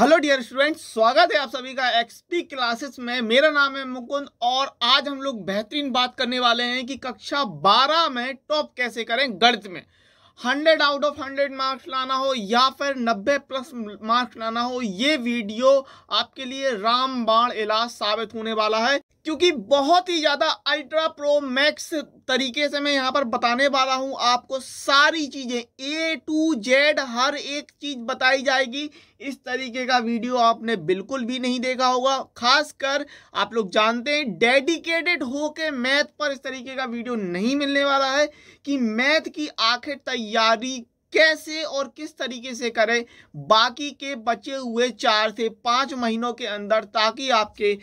hello dear students स्वागत है आप सभी का एक्सपी क्लासेस में मेरा नाम है मुकुंद और आज हम लोग बेहतरीन बात करने वाले हैं कि कक्षा 12 में टॉप कैसे करें गणित में 100 आउट ऑफ 100 मार्क्स लाना हो या फिर 90 प्लस मार्क्स लाना हो ये वीडियो आपके लिए रामबाण इलाज साबित होने वाला है क्योंकि बहुत ही ज़्यादा अल्ट्रा प्रो मैक्स तरीके से मैं यहाँ पर बताने वाला हूँ आपको सारी चीज़ें ए टू जेड हर एक चीज़ बताई जाएगी इस तरीके का वीडियो आपने बिल्कुल भी नहीं देखा होगा खासकर आप लोग जानते हैं डेडिकेटेड होके मैथ पर इस तरीके का वीडियो नहीं मिलने वाला है कि मैथ की आखिर तैयारी कैसे और किस तरीके से करें बाकी के बचे हुए चार से पाँच महीनों के अंदर ताकि आपके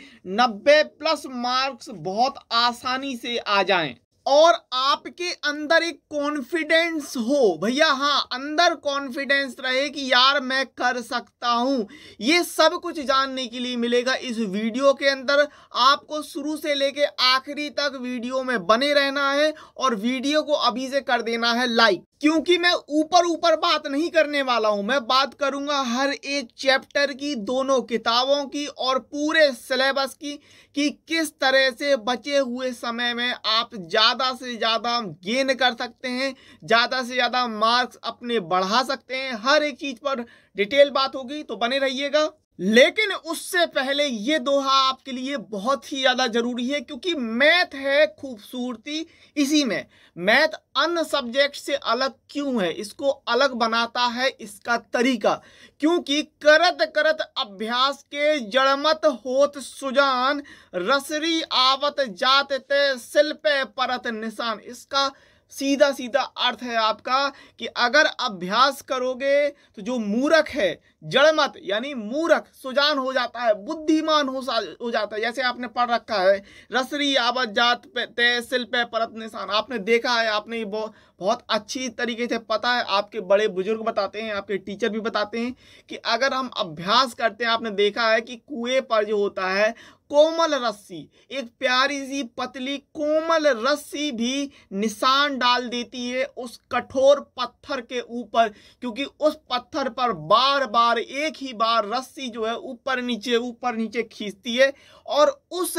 90 प्लस मार्क्स बहुत आसानी से आ जाएं और आपके अंदर एक कॉन्फिडेंस हो भैया हाँ अंदर कॉन्फिडेंस रहे कि यार मैं कर सकता हूँ ये सब कुछ जानने के लिए मिलेगा इस वीडियो के अंदर आपको शुरू से लेके आखिरी तक वीडियो में बने रहना है और वीडियो को अभी से कर देना है लाइक क्योंकि मैं ऊपर ऊपर बात नहीं करने वाला हूं मैं बात करूंगा हर एक चैप्टर की दोनों किताबों की और पूरे सिलेबस की कि किस तरह से बचे हुए समय में आप ज़्यादा से ज़्यादा गेन कर सकते हैं ज़्यादा से ज़्यादा मार्क्स अपने बढ़ा सकते हैं हर एक चीज़ पर डिटेल बात होगी तो बने रहिएगा लेकिन उससे पहले ये दोहा आपके लिए बहुत ही ज़्यादा ज़रूरी है क्योंकि मैथ है खूबसूरती इसी में मैथ अन्य सब्जेक्ट से अलग क्यों है इसको अलग बनाता है इसका तरीका क्योंकि करत करत अभ्यास के जड़मत होत सुजान रसरी आवत जात ते परत निशान इसका सीधा सीधा अर्थ है आपका कि अगर अभ्यास करोगे तो जो मूरख है जड़मत यानी मूरख सुजान हो जाता है बुद्धिमान हो हो जाता है जैसे आपने पढ़ रखा है रसरी आवत जात पे तय सिल पे परत निशान आपने देखा है आपने ये बहुत बहुत अच्छी तरीके से पता है आपके बड़े बुजुर्ग बताते हैं आपके टीचर भी बताते हैं कि अगर हम अभ्यास करते हैं आपने देखा है कि कुएं पर जो होता है कोमल रस्सी एक प्यारी सी पतली कोमल रस्सी भी निशान डाल देती है उस कठोर पत्थर के ऊपर क्योंकि उस पत्थर पर बार बार एक ही बार रस्सी जो है ऊपर नीचे ऊपर नीचे खींचती है और उस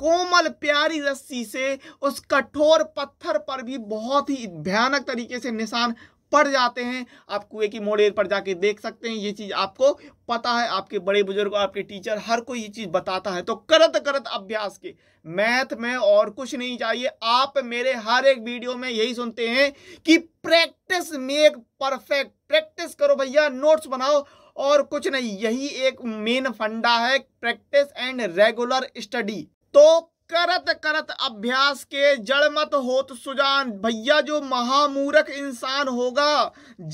कोमल प्यारी रस्सी से उस कठोर पत्थर पर भी बहुत ही भयानक तरीके से निशान पड़ जाते हैं आप कुएं की मोड़ेर पर जाके देख सकते हैं ये चीज़ आपको पता है आपके बड़े बुजुर्ग आपके टीचर हर कोई ये चीज़ बताता है तो करत करत अभ्यास के मैथ में और कुछ नहीं चाहिए आप मेरे हर एक वीडियो में यही सुनते हैं कि प्रैक्टिस मेक परफेक्ट प्रैक्टिस करो भैया नोट्स बनाओ और कुछ नहीं यही एक मेन फंडा है प्रैक्टिस एंड रेगुलर स्टडी तो करत करत अभ्यास के जड़ मत होत सुजान भैया जो महामूरख इंसान होगा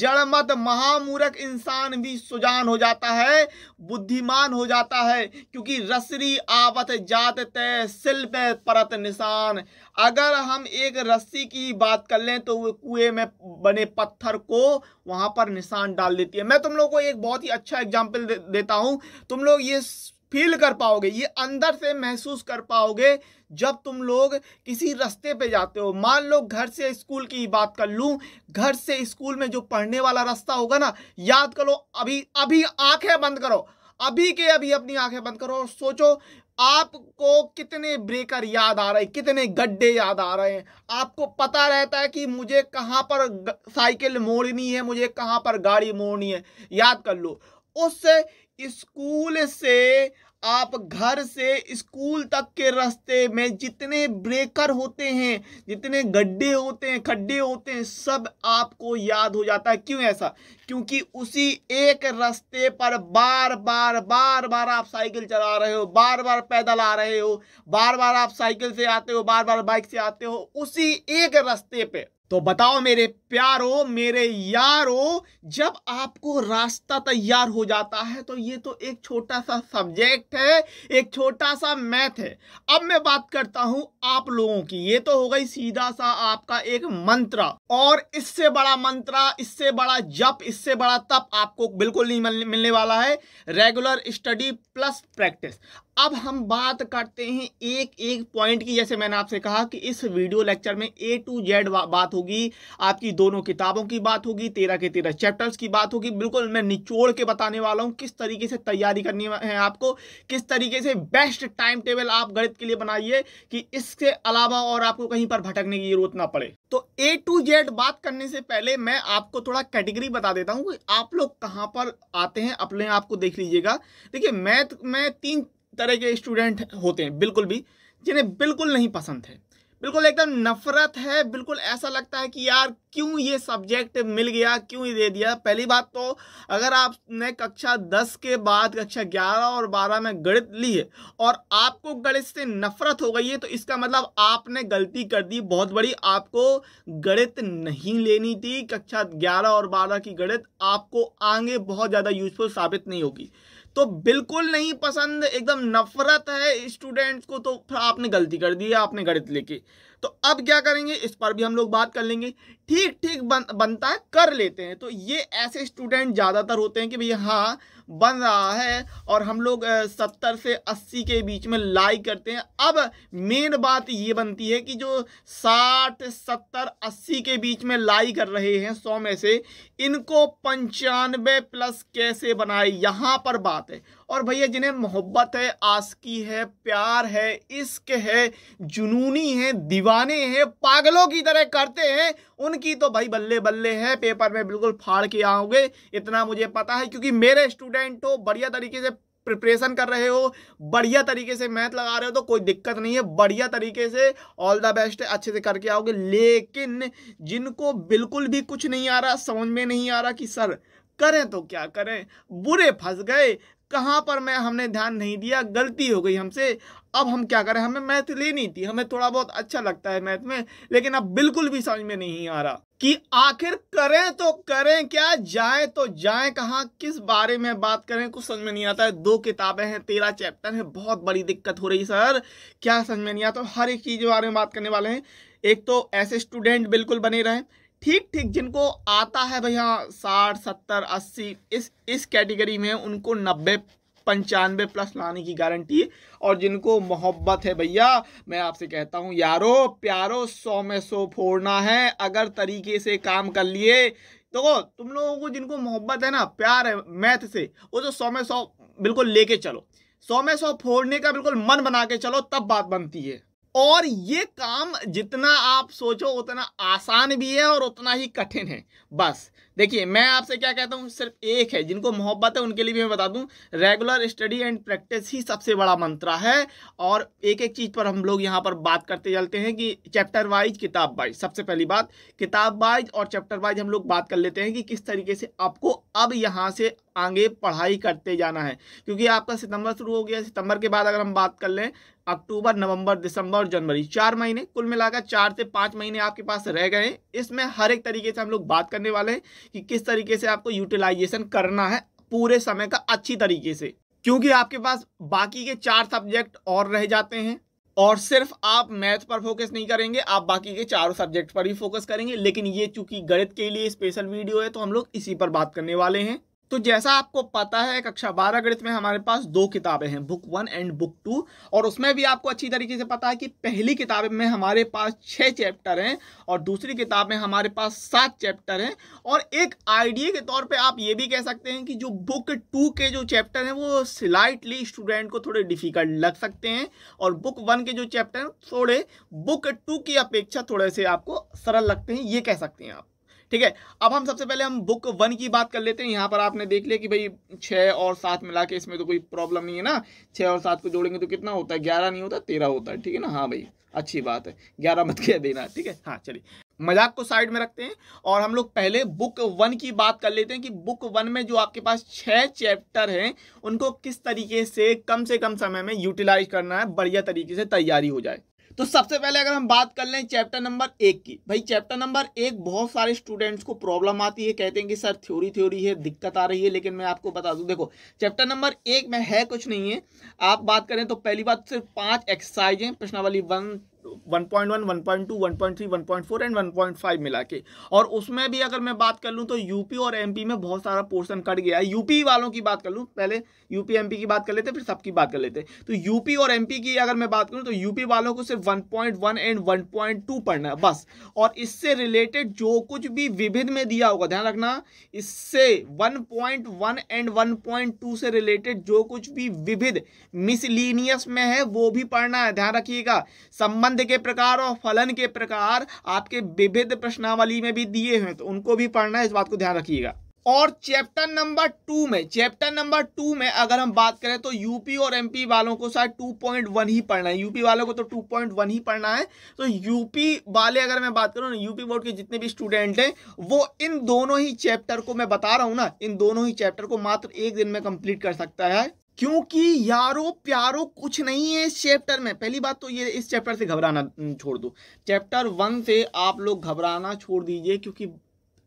जड़ मत महामूरख इंसान भी सुजान हो जाता है बुद्धिमान हो जाता है क्योंकि रसरी आवत जात तय शिल्प परत निशान अगर हम एक रस्सी की बात कर लें तो वो कुएं में बने पत्थर को वहां पर निशान डाल देती है मैं तुम लोग को एक बहुत ही अच्छा एग्जाम्पल दे, देता हूँ तुम लोग ये फील कर पाओगे ये अंदर से महसूस कर पाओगे जब तुम लोग किसी रास्ते पे जाते हो मान लो घर से स्कूल की बात कर लूँ घर से स्कूल में जो पढ़ने वाला रास्ता होगा ना याद करो अभी अभी आंखें बंद करो अभी के अभी अपनी आंखें बंद करो और सोचो आपको कितने ब्रेकर याद आ रहे कितने गड्ढे याद आ रहे हैं आपको पता रहता है कि मुझे कहाँ पर साइकिल मोड़नी है मुझे कहाँ पर गाड़ी मोड़नी है याद कर लो उससे स्कूल से आप घर से स्कूल तक के रास्ते में जितने ब्रेकर होते हैं जितने गड्ढे होते हैं खड्डे होते हैं सब आपको याद हो जाता है क्यों ऐसा क्योंकि उसी एक रास्ते पर बार बार बार बार आप साइकिल चला रहे हो बार बार पैदल आ रहे हो बार बार आप साइकिल से आते हो बार बार बाइक से आते हो उसी एक रास्ते पे तो बताओ मेरे प्यारो मेरे यारो जब आपको रास्ता तैयार हो जाता है तो ये तो एक छोटा सा सब्जेक्ट है एक छोटा सा मैथ है अब मैं बात करता हूं आप लोगों की ये तो हो गई सीधा सा आपका एक मंत्र और इससे बड़ा मंत्र इससे बड़ा जप इससे बड़ा तप आपको बिल्कुल नहीं मिलने वाला है रेगुलर स्टडी प्लस प्रैक्टिस अब हम बात करते हैं एक एक पॉइंट की जैसे मैंने आपसे कहा कि इस वीडियो लेक्चर में ए टू जेड बात होगी आपकी दोनों किताबों की बात होगी तेरह के तेरह चैप्टर्स की बात होगी बिल्कुल मैं निचोड़ के बताने वाला हूँ किस तरीके से तैयारी करनी है आपको किस तरीके से बेस्ट टाइम टेबल आप गणित के लिए बनाइए कि इसके अलावा और आपको कहीं पर भटकने की जरूरत ना पड़े तो ए टू जेड बात करने से पहले मैं आपको थोड़ा कैटेगरी बता देता हूँ कि आप लोग कहाँ पर आते हैं अपने आप को देख लीजिएगा देखिए मैथ में तीन तरह के स्टूडेंट होते हैं बिल्कुल भी जिन्हें बिल्कुल नहीं पसंद है बिल्कुल एकदम नफरत है बिल्कुल ऐसा लगता है कि यार क्यों ये सब्जेक्ट मिल गया क्यों ये दे दिया पहली बात तो अगर आपने कक्षा दस के बाद कक्षा ग्यारह और बारह में गणित ली है और आपको गणित से नफरत हो गई है तो इसका मतलब आपने गलती कर दी बहुत बड़ी आपको गणित नहीं लेनी थी कक्षा ग्यारह और बारह की गणित आपको आगे बहुत ज़्यादा यूजफुल साबित नहीं होगी तो बिल्कुल नहीं पसंद एकदम नफरत है स्टूडेंट्स को तो आपने गलती कर दी है आपने गणित लेके तो अब क्या करेंगे इस पर भी हम लोग बात कर लेंगे ठीक ठीक बन, बनता है कर लेते हैं तो ये ऐसे स्टूडेंट ज़्यादातर होते हैं कि भैया हाँ बन रहा है और हम लोग सत्तर से अस्सी के बीच में लाइक करते हैं अब मेन बात ये बनती है कि जो साठ सत्तर अस्सी के बीच में लाइक कर रहे हैं सौ में से इनको पंचानवे प्लस कैसे बनाए यहाँ पर बात है और भैया जिन्हें मोहब्बत है आसकी है प्यार है इश्क है जुनूनी है दीवाने हैं पागलों की तरह करते हैं उनकी तो भाई बल्ले बल्ले हैं पेपर में बिल्कुल फाड़ के आओगे इतना मुझे पता है क्योंकि मेरे स्टूडेंट हो तो बढ़िया तरीके से प्रिपरेशन कर रहे हो बढ़िया तरीके से मैथ लगा रहे हो तो कोई दिक्कत नहीं है बढ़िया तरीके से ऑल द बेस्ट है अच्छे से करके आओगे लेकिन जिनको बिल्कुल भी कुछ नहीं आ रहा समझ में नहीं आ रहा कि सर करें तो क्या करें बुरे फंस गए कहाँ पर मैं हमने ध्यान नहीं दिया गलती हो गई हमसे अब हम क्या करें हमें मैथ लेनी थी हमें थोड़ा बहुत अच्छा लगता है मैथ में लेकिन अब बिल्कुल भी समझ में नहीं आ रहा कि आखिर करें तो करें क्या जाए तो जाए कहाँ किस बारे में बात करें कुछ समझ में नहीं आता है दो किताबें हैं तेरह चैप्टर हैं बहुत बड़ी दिक्कत हो रही सर क्या समझ में नहीं आता हर एक चीज़ के बारे में बात करने वाले हैं एक तो ऐसे स्टूडेंट बिल्कुल बने रहें ठीक ठीक जिनको आता है भैया साठ सत्तर अस्सी इस इस कैटेगरी में उनको नब्बे पंचानवे प्लस लाने की गारंटी और जिनको मोहब्बत है भैया मैं आपसे कहता हूँ यारो प्यारो सौ में सौ फोड़ना है अगर तरीके से काम कर लिए देखो तो तुम लोगों को जिनको मोहब्बत है ना प्यार है मैथ से वो तो सौ में सौ बिल्कुल लेके चलो सौ में सौ फोड़ने का बिल्कुल मन बना के चलो तब बात बनती है और ये काम जितना आप सोचो उतना आसान भी है और उतना ही कठिन है बस देखिए मैं आपसे क्या कहता हूँ सिर्फ एक है जिनको मोहब्बत है उनके लिए भी मैं बता दूँ रेगुलर स्टडी एंड प्रैक्टिस ही सबसे बड़ा मंत्रा है और एक एक चीज़ पर हम लोग यहाँ पर बात करते चलते हैं कि चैप्टर वाइज किताब वाइज सबसे पहली बात किताब वाइज और चैप्टर वाइज हम लोग बात कर लेते हैं कि किस तरीके से आपको अब यहाँ से आगे पढ़ाई करते जाना है क्योंकि आपका सितंबर शुरू हो गया सितंबर के बाद अगर हम बात कर लें अक्टूबर नवंबर दिसंबर और जनवरी चार महीने कुल मिलाकर चार से पाँच महीने आपके पास रह गए हैं इसमें हर एक तरीके से हम लोग बात करने वाले हैं कि किस तरीके से आपको यूटिलाइजेशन करना है पूरे समय का अच्छी तरीके से क्योंकि आपके पास बाकी के चार सब्जेक्ट और रह जाते हैं और सिर्फ आप मैथ पर फोकस नहीं करेंगे आप बाकी के चारों सब्जेक्ट पर भी फोकस करेंगे लेकिन ये चूंकि गणित के लिए स्पेशल वीडियो है तो हम लोग इसी पर बात करने वाले हैं तो जैसा आपको पता है कक्षा बारह गणित में हमारे पास दो किताबें हैं book one and book two और उसमें भी आपको अच्छी तरीके से पता है कि पहली किताब में हमारे पास छः चैप्टर हैं और दूसरी किताब में हमारे पास सात चैप्टर हैं और एक आइडिया के तौर पे आप ये भी कह सकते हैं कि जो बुक टू के जो चैप्टर हैं वो स्लाइटली स्टूडेंट को थोड़े डिफिकल्ट लग सकते हैं और बुक वन के जो चैप्टर थोड़े बुक टू की अपेक्षा थोड़े से आपको सरल लगते हैं ये कह सकते हैं आप ठीक है अब हम सबसे पहले हम बुक वन की बात कर लेते हैं यहाँ पर आपने देख लिया कि भाई छः और सात मिला के इसमें तो कोई प्रॉब्लम नहीं है ना छः और सात को जोड़ेंगे तो कितना होता है ग्यारह नहीं होता तेरह होता है ठीक है ना हाँ भाई अच्छी बात है ग्यारह मत कह देना ठीक है हाँ चलिए मजाक को साइड में रखते हैं और हम लोग पहले बुक वन की बात कर लेते हैं कि बुक वन में जो आपके पास छः चैप्टर हैं उनको किस तरीके से कम से कम समय में यूटिलाइज करना है बढ़िया तरीके से तैयारी हो जाए तो सबसे पहले अगर हम बात कर लें चैप्टर नंबर एक की भाई चैप्टर नंबर एक बहुत सारे स्टूडेंट्स को प्रॉब्लम आती है कहते हैं कि सर थ्योरी थ्योरी है दिक्कत आ रही है लेकिन मैं आपको बता दूं देखो चैप्टर नंबर एक में है कुछ नहीं है आप बात करें तो पहली बात सिर्फ पांच एक्सरसाइज हैं प्रश्नावली वन 1.1, 1.2, 1.3, 1.4 एंड 1.5 मिला के और उसमें भी अगर मैं बात कर लूँ तो यूपी और एमपी में बहुत सारा पोर्शन कट गया है यूपी वालों की बात कर लूँ पहले यूपी एमपी की बात कर लेते फिर सबकी बात कर लेते तो यूपी और एमपी की अगर मैं बात करूँ तो यूपी वालों को सिर्फ 1.1 एंड 1.2 पढ़ना है बस और इससे रिलेटेड जो कुछ भी विभिन्न में दिया होगा ध्यान रखना इससे वन एंड वन से रिलेटेड जो कुछ भी विविध मिसलिनियस में है वो भी पढ़ना है ध्यान रखिएगा संबंध संबंध के प्रकार और फलन के प्रकार आपके विभिन्न प्रश्नावली में भी दिए हुए तो उनको भी पढ़ना है इस बात को ध्यान रखिएगा और चैप्टर नंबर टू में चैप्टर नंबर टू में अगर हम बात करें तो यूपी और एमपी वालों को शायद टू पॉइंट वन ही पढ़ना है यूपी वालों को तो टू पॉइंट वन ही पढ़ना है तो यूपी वाले अगर मैं बात करूँ ना यूपी बोर्ड के जितने भी स्टूडेंट हैं वो इन दोनों ही चैप्टर को मैं बता रहा हूँ ना इन दोनों ही चैप्टर को मात्र एक दिन में कंप्लीट कर सकता है क्योंकि यारो प्यारो कुछ नहीं है इस चैप्टर में पहली बात तो ये इस चैप्टर से घबराना छोड़ दो चैप्टर वन से आप लोग घबराना छोड़ दीजिए क्योंकि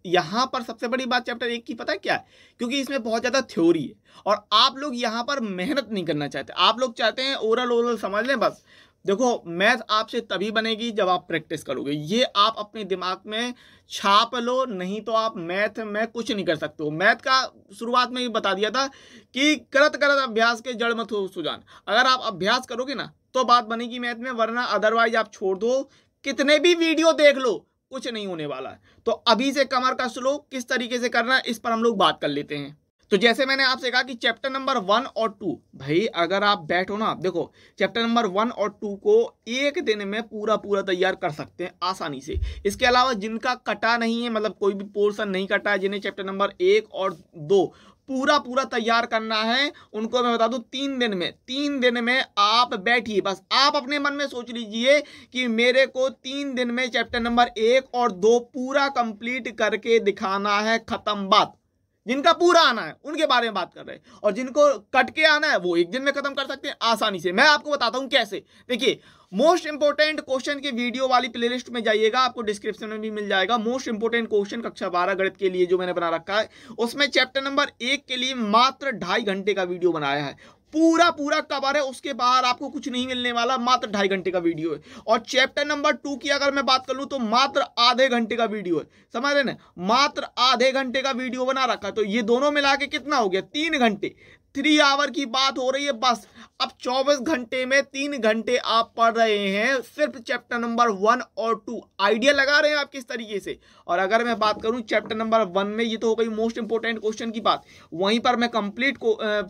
यहाँ पर सबसे बड़ी बात चैप्टर एक की पता है क्या है क्योंकि इसमें बहुत ज़्यादा थ्योरी है और आप लोग यहाँ पर मेहनत नहीं करना चाहते आप लोग चाहते हैं ओरल ओरल समझ लें बस देखो मैथ आपसे तभी बनेगी जब आप प्रैक्टिस करोगे ये आप अपने दिमाग में छाप लो नहीं तो आप मैथ में कुछ नहीं कर सकते हो मैथ का शुरुआत में ही बता दिया था कि करत करत अभ्यास के जड़ मत हो सुजान अगर आप अभ्यास करोगे ना तो बात बनेगी मैथ में वरना अदरवाइज आप छोड़ दो कितने भी वीडियो देख लो कुछ नहीं होने वाला तो अभी से कमर का लो किस तरीके से करना इस पर हम लोग बात कर लेते हैं तो जैसे मैंने आपसे कहा कि चैप्टर नंबर वन और टू भाई अगर आप बैठो ना देखो चैप्टर नंबर वन और टू को एक दिन में पूरा पूरा तैयार कर सकते हैं आसानी से इसके अलावा जिनका कटा नहीं है मतलब कोई भी पोर्सन नहीं कटा है जिन्हें चैप्टर नंबर एक और दो पूरा पूरा तैयार करना है उनको मैं बता दूं तीन दिन में तीन दिन में आप बैठिए बस आप अपने मन में सोच लीजिए कि मेरे को तीन दिन में चैप्टर नंबर एक और दो पूरा कंप्लीट करके दिखाना है ख़त्म बात जिनका पूरा आना है उनके बारे में बात कर रहे हैं और जिनको कट के आना है वो एक दिन में खत्म कर सकते हैं आसानी से मैं आपको बताता हूं कैसे देखिए मोस्ट इंपोर्टेंट क्वेश्चन के वीडियो वाली प्लेलिस्ट में जाइएगा आपको डिस्क्रिप्शन में भी मिल जाएगा मोस्ट इंपोर्टेंट क्वेश्चन कक्षा बारह गणित के लिए जो मैंने बना रखा है उसमें चैप्टर नंबर एक के लिए मात्र ढाई घंटे का वीडियो बनाया है पूरा पूरा कवर है उसके बाहर आपको कुछ नहीं मिलने वाला मात्र ढाई घंटे का वीडियो है और चैप्टर नंबर टू की अगर मैं बात कर लूँ तो मात्र आधे घंटे का वीडियो है समझ रहे ना मात्र आधे घंटे का वीडियो बना रखा है तो ये दोनों मिला के कितना हो गया तीन घंटे थ्री आवर की बात हो रही है बस अब चौबीस घंटे में तीन घंटे आप पढ़ रहे हैं सिर्फ चैप्टर नंबर वन और टू आइडिया लगा रहे हैं आप किस तरीके से और अगर मैं बात करूँ चैप्टर नंबर वन में ये तो हो गई मोस्ट इंपॉर्टेंट क्वेश्चन की बात वहीं पर मैं कंप्लीट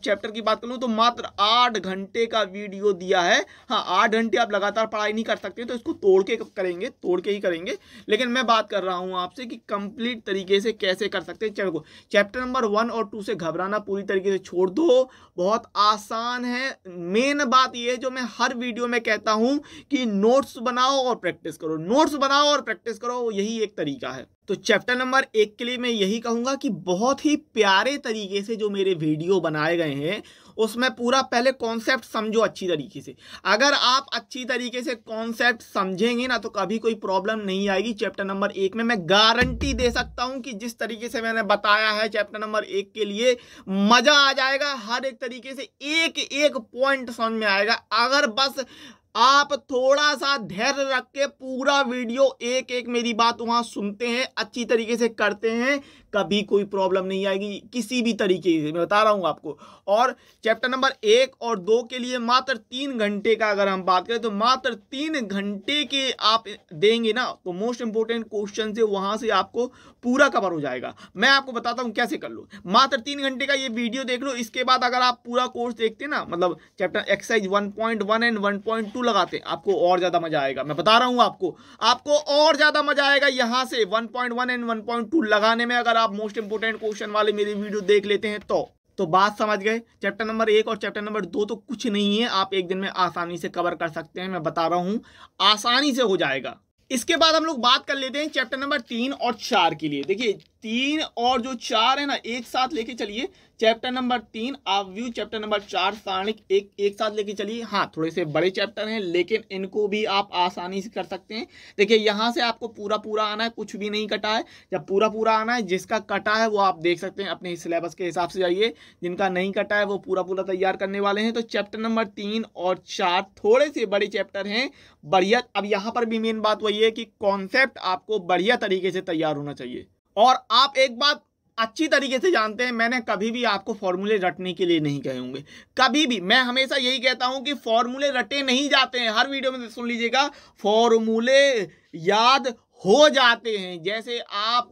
चैप्टर की बात करूँ तो मात्र आठ घंटे का वीडियो दिया है हाँ आठ घंटे आप लगातार पढ़ाई नहीं कर सकते तो इसको तोड़ के करेंगे तोड़ के ही करेंगे लेकिन मैं बात कर रहा हूँ आपसे कि कंप्लीट तरीके से कैसे कर सकते हैं चैप्टर चैप्टर नंबर वन और टू से घबराना पूरी तरीके से छोड़ दो बहुत आसान है मेन बात यह है जो मैं हर वीडियो में कहता हूँ कि नोट्स बनाओ और प्रैक्टिस करो नोट्स बनाओ और प्रैक्टिस करो यही एक तरीका है है तो चैप्टर नंबर एक के लिए मैं यही कहूंगा कि बहुत ही प्यारे तरीके से जो मेरे वीडियो बनाए गए हैं उसमें पूरा पहले कॉन्सेप्ट समझो अच्छी तरीके से अगर आप अच्छी तरीके से कॉन्सेप्ट समझेंगे ना तो कभी कोई प्रॉब्लम नहीं आएगी चैप्टर नंबर एक में मैं गारंटी दे सकता हूं कि जिस तरीके से मैंने बताया है चैप्टर नंबर एक के लिए मज़ा आ जाएगा हर एक तरीके से एक एक पॉइंट समझ में आएगा अगर बस आप थोड़ा सा धैर्य रख के पूरा वीडियो एक एक मेरी बात वहां सुनते हैं अच्छी तरीके से करते हैं कभी कोई प्रॉब्लम नहीं आएगी किसी भी तरीके से मैं बता रहा हूँ आपको और चैप्टर नंबर एक और दो के लिए मात्र तीन घंटे का अगर हम बात करें तो मात्र तीन घंटे के आप देंगे ना तो मोस्ट इंपॉर्टेंट क्वेश्चन से वहाँ से आपको पूरा कवर हो जाएगा मैं आपको बताता हूँ कैसे कर लो मात्र तीन घंटे का ये वीडियो देख लो इसके बाद अगर आप पूरा कोर्स देखते ना मतलब chapter exercise one point one and one point two लगाते आपको और ज़्यादा मजा आएगा मैं बता रहा हूँ आपको आपको और ज़्यादा मजा आएगा यहाँ से one point one and one point two लगाने में अगर आप मोस्ट इंपोर्टेंट क्वेश्चन वाले मेरे वीडियो देख लेते हैं तो तो बात समझ गए चैप्टर नंबर एक और चैप्टर नंबर दो तो कुछ नहीं है आप एक दिन में आसानी से कवर कर सकते हैं मैं बता रहा हूं आसानी से हो जाएगा इसके बाद हम लोग बात कर लेते हैं चैप्टर नंबर तीन और चार के लिए देखिए तीन और जो चार है ना एक साथ लेके चलिए चैप्टर नंबर तीन आव्यू चैप्टर नंबर चार सारणिक एक एक साथ लेके चलिए हाँ थोड़े से बड़े चैप्टर हैं लेकिन इनको भी आप आसानी से कर सकते हैं देखिए यहाँ से आपको पूरा पूरा आना है कुछ भी नहीं कटा है जब पूरा पूरा आना है जिसका कटा है वो आप देख सकते हैं अपने सिलेबस के हिसाब से जाइए जिनका नहीं कटा है वो पूरा पूरा तैयार करने वाले हैं तो चैप्टर नंबर तीन और चार थोड़े से बड़े चैप्टर हैं बढ़िया अब यहाँ पर भी मेन बात वही है कि कॉन्सेप्ट आपको बढ़िया तरीके से तैयार होना चाहिए और आप एक बात अच्छी तरीके से जानते हैं मैंने कभी भी आपको फॉर्मूले रटने के लिए नहीं कहे होंगे कभी भी मैं हमेशा यही कहता हूं कि फॉर्मूले रटे नहीं जाते हैं हर वीडियो में सुन लीजिएगा फॉर्मूले याद हो जाते हैं जैसे आप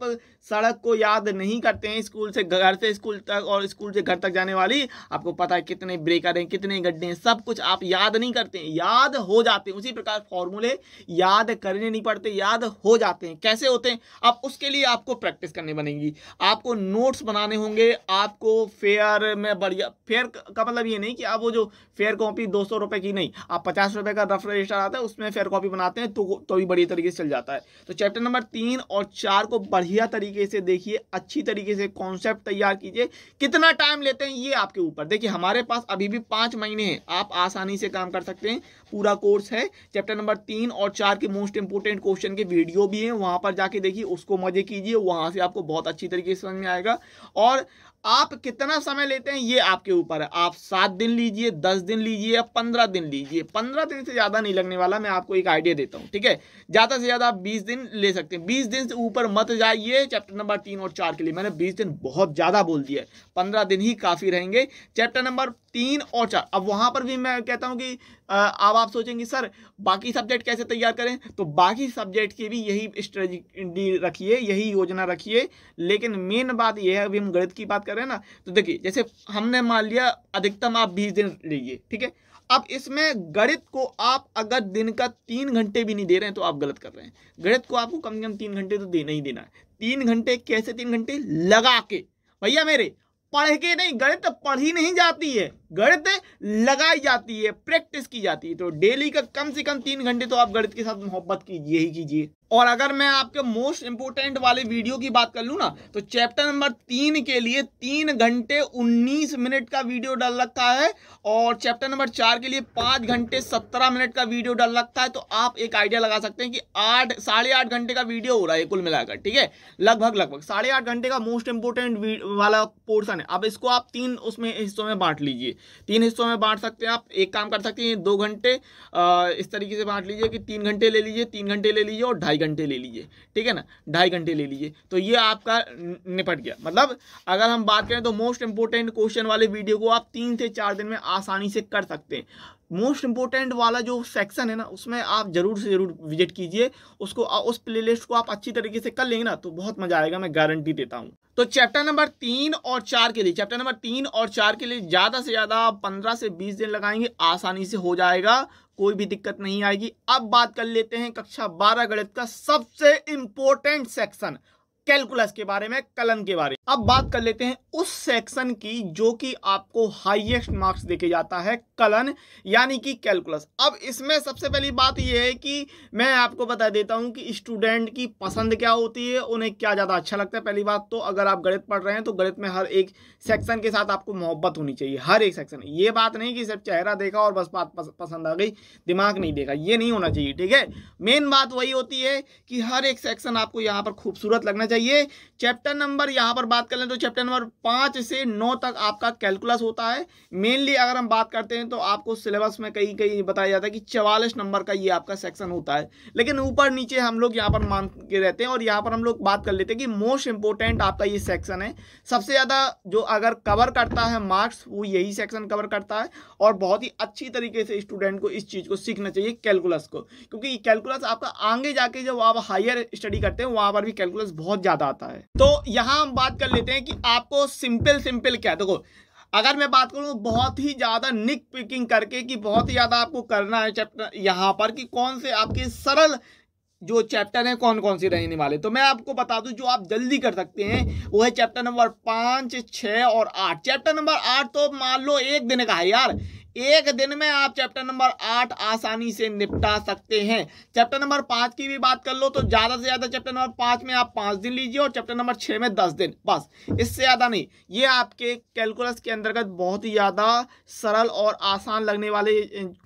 सड़क को याद नहीं करते हैं स्कूल से घर से स्कूल तक और स्कूल से घर तक जाने वाली आपको पता है कितने ब्रेकर हैं कितने गड्ढे हैं सब कुछ आप याद नहीं करते हैं याद हो जाते हैं उसी प्रकार फॉर्मूले याद करने नहीं पड़ते याद हो जाते हैं कैसे होते हैं अब उसके लिए आपको प्रैक्टिस करनी बनेगी आपको नोट्स बनाने होंगे आपको फेयर में बढ़िया फेयर का मतलब ये नहीं कि आप वो जो फेयर कॉपी दो सौ की नहीं आप पचास रुपये का रफ रजिस्टर आता है उसमें फेयर कॉपी बनाते हैं तो तो भी बढ़िया तरीके से चल जाता है तो चैप्टर नंबर तीन और चार को बढ़िया तरीके तरीके से देखिए अच्छी तरीके से कॉन्सेप्ट तैयार कीजिए कितना टाइम लेते हैं ये आपके ऊपर देखिए हमारे पास अभी भी पाँच महीने हैं आप आसानी से काम कर सकते हैं पूरा कोर्स है चैप्टर नंबर तीन और चार के मोस्ट इंपोर्टेंट क्वेश्चन के वीडियो भी हैं वहाँ पर जाके देखिए उसको मजे कीजिए वहाँ से आपको बहुत अच्छी तरीके से समझ में आएगा और आप कितना समय लेते हैं ये आपके ऊपर है आप सात दिन लीजिए दस दिन लीजिए या पंद्रह दिन लीजिए पंद्रह दिन से ज़्यादा नहीं लगने वाला मैं आपको एक आइडिया देता हूँ ठीक है ज़्यादा से ज़्यादा आप बीस दिन ले सकते हैं बीस दिन से ऊपर मत जाइए चैप्टर नंबर तीन और चार के लिए मैंने बीस दिन बहुत ज़्यादा बोल दिया है पंद्रह दिन ही काफ़ी रहेंगे चैप्टर नंबर तीन और चार अब वहां पर भी मैं कहता हूं कि अब आप सोचेंगे सर बाकी सब्जेक्ट कैसे तैयार करें तो बाकी सब्जेक्ट की भी यही स्ट्रेटी रखिए यही योजना रखिए लेकिन मेन बात यह है अभी हम गणित की बात कर रहे हैं ना तो देखिए जैसे हमने मान लिया अधिकतम आप बीस दिन लीजिए ठीक है अब इसमें गणित को आप अगर दिन का तीन घंटे भी नहीं दे रहे हैं तो आप गलत कर रहे हैं गणित को आपको कम से कम तीन घंटे तो देना ही देना है तीन घंटे कैसे तीन घंटे लगा के भैया मेरे पढ़ के नहीं गणित पढ़ी नहीं जाती है गणित लगाई जाती है प्रैक्टिस की जाती है तो डेली का कम से कम तीन घंटे तो आप गणित के साथ मोहब्बत कीजिए ही कीजिए और अगर मैं आपके मोस्ट इंपोर्टेंट वाले वीडियो की बात कर लू ना तो चैप्टर नंबर तीन के लिए तीन घंटे उन्नीस मिनट का वीडियो डल रखा है और चैप्टर नंबर चार के लिए पांच घंटे सत्रह मिनट का वीडियो डल रखा है तो आप एक आइडिया लगा सकते हैं कि आठ साढ़े आठ घंटे का वीडियो हो रहा है कुल मिलाकर ठीक है लगभग लगभग साढ़े आठ घंटे का मोस्ट इंपोर्टेंट वाला पोर्सन है अब इसको आप तीन उसमें हिस्सों में बांट लीजिए तीन हिस्सों में बांट सकते हैं आप एक काम कर सकते हैं दो घंटे इस तरीके से बांट लीजिए कि तीन घंटे ले लीजिए तीन घंटे ले लीजिए और ढाई घंटे ले लीजिए ठीक है ना ढाई घंटे ले लीजिए तो ये आपका निपट गया मतलब अगर हम बात करें तो मोस्ट इंपोर्टेंट क्वेश्चन वाले वीडियो को आप तीन से चार दिन में आसानी से कर सकते हैं मोस्ट इंपॉर्टेंट वाला जो सेक्शन है ना उसमें आप जरूर से जरूर विजिट कीजिए उसको उस प्लेलिस्ट को आप अच्छी तरीके से कर लेंगे ना तो बहुत मजा आएगा मैं गारंटी देता हूँ तो चैप्टर नंबर तीन और चार के लिए चैप्टर नंबर तीन और चार के लिए ज़्यादा से ज़्यादा आप पंद्रह से बीस दिन लगाएंगे आसानी से हो जाएगा कोई भी दिक्कत नहीं आएगी अब बात कर लेते हैं कक्षा बारह गणित का सबसे इंपॉर्टेंट सेक्शन कैलकुलस के बारे में कलन के बारे में अब बात कर लेते हैं उस सेक्शन की जो कि आपको हाईएस्ट मार्क्स देके जाता है कलन यानी कि कैलकुलस अब इसमें सबसे पहली बात यह है कि मैं आपको बता देता हूं कि स्टूडेंट की पसंद क्या होती है उन्हें क्या ज़्यादा अच्छा लगता है पहली बात तो अगर आप गणित पढ़ रहे हैं तो गणित में हर एक सेक्शन के साथ आपको मोहब्बत होनी चाहिए हर एक सेक्शन ये बात नहीं कि सिर्फ चेहरा देखा और बस बात पसंद आ गई दिमाग नहीं देखा ये नहीं होना चाहिए ठीक है मेन बात वही होती है कि हर एक सेक्शन आपको यहाँ पर खूबसूरत लगना चाहिए चैप्टर नंबर यहाँ पर बात कर लें तो चैप्टर नंबर पाँच से नौ तक आपका कैलकुलस होता है मेनली अगर हम बात करते हैं तो आपको सिलेबस में कहीं कहीं बताया जाता है कि चवालीस नंबर का ये आपका सेक्शन होता है लेकिन ऊपर नीचे हम लोग यहाँ पर मान के रहते हैं और यहाँ पर हम लोग बात कर लेते हैं कि मोस्ट इंपॉर्टेंट आपका ये सेक्शन है सबसे ज़्यादा जो अगर कवर करता है मार्क्स वो यही सेक्शन कवर करता है और बहुत ही अच्छी तरीके से स्टूडेंट को इस चीज़ को सीखना चाहिए कैलकुलस को क्योंकि कैलकुलस आपका आगे जाके जब आप हायर स्टडी करते हैं वहाँ पर भी कैलकुलस बहुत ज़्यादा आता है तो यहाँ हम बात कर लेते हैं कि आपको सिंपल सिंपल क्या देखो अगर मैं बात करूं बहुत ही ज़्यादा निक पिकिंग करके कि बहुत ही ज़्यादा आपको करना है चैप्टर यहाँ पर कि कौन से आपके सरल जो चैप्टर है कौन कौन से रहने वाले तो मैं आपको बता दूं जो आप जल्दी कर सकते हैं वो है चैप्टर नंबर पाँच छः और आठ चैप्टर नंबर आठ तो मान लो एक दिन का है यार एक दिन में आप चैप्टर नंबर आठ आसानी से निपटा सकते हैं चैप्टर नंबर पांच की भी बात कर लो तो ज़्यादा से ज़्यादा चैप्टर नंबर पांच में आप पांच दिन लीजिए और चैप्टर नंबर छह में दस दिन बस इससे ज़्यादा नहीं ये आपके कैलकुलस के अंतर्गत बहुत ही ज़्यादा सरल और आसान लगने वाले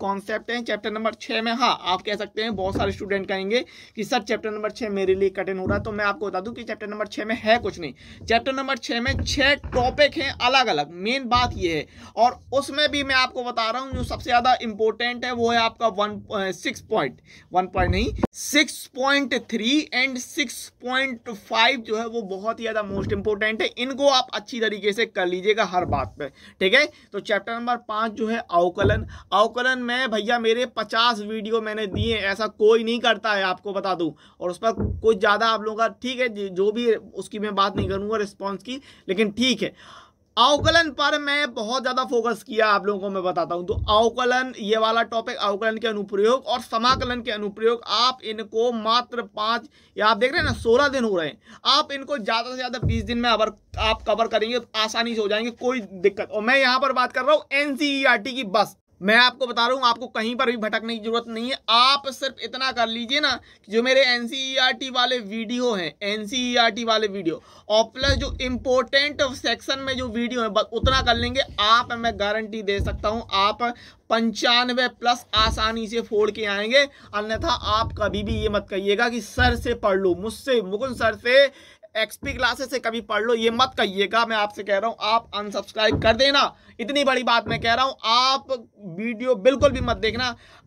कॉन्सेप्ट हैं चैप्टर नंबर छः में हाँ आप कह सकते हैं बहुत सारे स्टूडेंट कहेंगे कि सर चैप्टर नंबर छः मेरे लिए कठिन हो रहा है तो मैं आपको बता दूँ कि चैप्टर नंबर छः में है कुछ नहीं चैप्टर नंबर छः में छः टॉपिक हैं अलग अलग मेन बात यह है और उसमें भी मैं आपको बता रहा हूं जो सबसे ज़्यादा इंपॉर्टेंट है वो है आपका one six point one point नहीं six point three and six point five जो है वो बहुत ही ज़्यादा मोस्ट इंपॉर्टेंट है इनको आप अच्छी तरीके से कर लीजिएगा हर बात पे ठीक है तो चैप्टर नंबर पांच जो है अवकलन अवकलन में भैया मेरे पचास वीडियो मैंने दिए ऐसा कोई नहीं करता है आपको बता दू और उस पर कुछ ज़्यादा आप लोगों का ठीक है जो भी उसकी मैं बात नहीं करूंगा रिस्पॉन्स की लेकिन ठीक है अवकलन पर मैं बहुत ज्यादा फोकस किया आप लोगों को मैं बताता हूं तो अवकलन ये वाला टॉपिक अवकलन के अनुप्रयोग और समाकलन के अनुप्रयोग आप इनको मात्र पांच या आप देख रहे हैं ना सोलह दिन हो रहे हैं आप इनको ज्यादा से ज्यादा बीस दिन में अवर आप कवर करेंगे तो आसानी से हो जाएंगे कोई दिक्कत और मैं यहां पर बात कर रहा हूं एनसीईआरटी e की बस मैं आपको बता रहा हूँ आपको कहीं पर भी भटकने की ज़रूरत नहीं है आप सिर्फ इतना कर लीजिए ना कि जो मेरे एन e वाले वीडियो हैं एन e वाले वीडियो और प्लस जो इम्पोर्टेंट सेक्शन में जो वीडियो है बस उतना कर लेंगे आप मैं गारंटी दे सकता हूँ आप पंचानवे प्लस आसानी से फोड़ के आएंगे अन्यथा आप कभी भी ये मत कहिएगा कि सर से पढ़ लो मुझसे मुकुंद सर से एक्सपी क्लासेस से कभी पढ़ लो ये मत कहिएगा मैं आपसे कह रहा हूँ आप अनसब्सक्राइब कर देना इतनी बड़ी बात मैं कह रहा हूँ आप वीडियो बिल्कुल भी मत देखना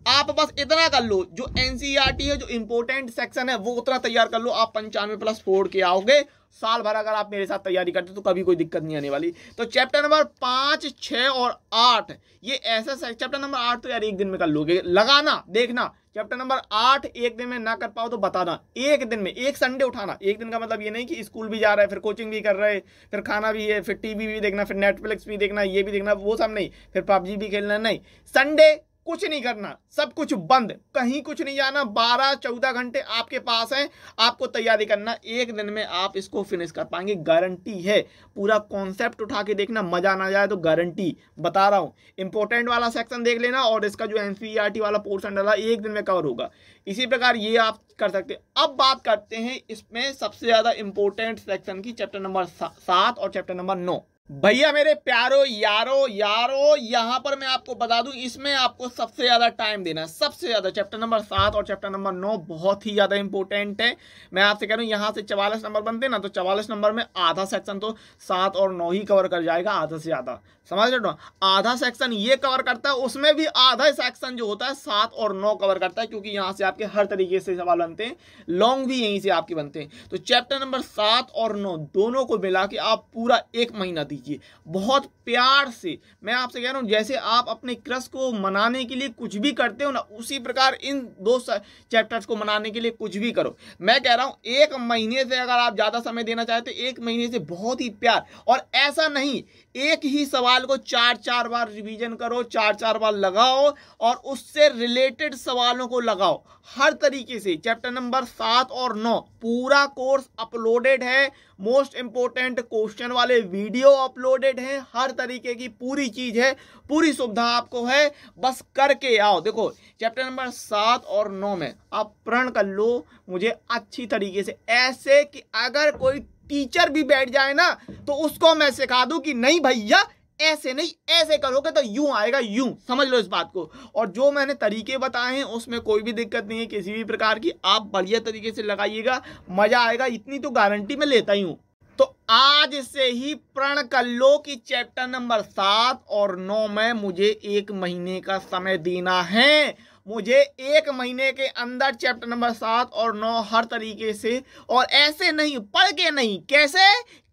आप बस इतना कर लो जो एन e है जो इंपॉर्टेंट सेक्शन है वो उतना तैयार कर लो आप पंचानवे प्लस फोर के आओगे साल भर अगर आप मेरे साथ तैयारी करते तो कभी कोई दिक्कत नहीं आने वाली तो चैप्टर नंबर पाँच छः और आठ ये ऐसा चैप्टर नंबर आठ तो यार एक दिन में कर लोगे लगाना देखना चैप्टर नंबर आठ एक दिन में ना कर पाओ तो बताना एक दिन में एक संडे उठाना एक दिन का मतलब ये नहीं कि स्कूल भी जा रहा है फिर कोचिंग भी कर रहे हैं फिर खाना भी है फिर टीवी भी देखना फिर नेटफ्लिक्स भी देखना ये भी देखना वो सब नहीं फिर पबजी भी खेलना नहीं संडे कुछ नहीं करना सब कुछ बंद कहीं कुछ नहीं जाना बारह चौदह घंटे आपके पास हैं आपको तैयारी करना एक दिन में आप इसको फिनिश कर पाएंगे गारंटी है पूरा कॉन्सेप्ट उठा के देखना मजा ना जाए तो गारंटी बता रहा हूँ इंपॉर्टेंट वाला सेक्शन देख लेना और इसका जो एन e वाला पोर्सन डाला एक दिन में कवर होगा इसी प्रकार ये आप कर सकते हैं अब बात करते हैं इसमें सबसे ज़्यादा इंपॉर्टेंट सेक्शन की चैप्टर नंबर सात और चैप्टर नंबर नौ भैया मेरे प्यारो यारो यारो यहां पर मैं आपको बता दूं इसमें आपको सबसे ज्यादा टाइम देना है सबसे ज्यादा चैप्टर नंबर सात और चैप्टर नंबर नौ बहुत ही ज्यादा इंपॉर्टेंट है मैं आपसे कह रहा हूं यहां से चवालीस नंबर बनते ना तो चवालीस नंबर में आधा सेक्शन तो सात और नौ ही कवर कर जाएगा आधा से ज्यादा समझ रहे आधा सेक्शन ये कवर करता है उसमें भी आधा सेक्शन जो होता है सात और नौ कवर करता है क्योंकि यहाँ से आपके हर तरीके से सवाल बनते हैं लॉन्ग भी यहीं से आपके बनते हैं तो चैप्टर नंबर सात और नौ दोनों को मिला के आप पूरा एक महीना दिए लीजिए बहुत प्यार से मैं आपसे कह रहा हूँ जैसे आप अपने क्रश को मनाने के लिए कुछ भी करते हो ना उसी प्रकार इन दो चैप्टर्स को मनाने के लिए कुछ भी करो मैं कह रहा हूँ एक महीने से अगर आप ज़्यादा समय देना चाहें तो एक महीने से बहुत ही प्यार और ऐसा नहीं एक ही सवाल को चार चार बार रिविजन करो चार चार बार लगाओ और उससे रिलेटेड सवालों को लगाओ हर तरीके से चैप्टर नंबर सात और नौ पूरा कोर्स अपलोडेड है मोस्ट इंपोर्टेंट क्वेश्चन वाले वीडियो अपलोडेड हैं हर तरीके की पूरी चीज है पूरी सुविधा आपको है बस करके आओ देखो चैप्टर नंबर सात और नौ में आप प्रण कर लो मुझे अच्छी तरीके से ऐसे कि अगर कोई टीचर भी बैठ जाए ना तो उसको मैं सिखा दूं कि नहीं भैया ऐसे नहीं ऐसे करोगे तो यूं आएगा यूं समझ लो इस बात को और जो मैंने तरीके बताए हैं उसमें कोई भी दिक्कत नहीं है किसी भी प्रकार की आप बढ़िया तरीके से लगाइएगा मज़ा आएगा इतनी तो गारंटी मैं लेता ही हूँ तो आज से ही प्रण कर लो कि चैप्टर नंबर सात और नौ में मुझे एक महीने का समय देना है मुझे एक महीने के अंदर चैप्टर नंबर सात और नौ हर तरीके से और ऐसे नहीं पढ़ के नहीं कैसे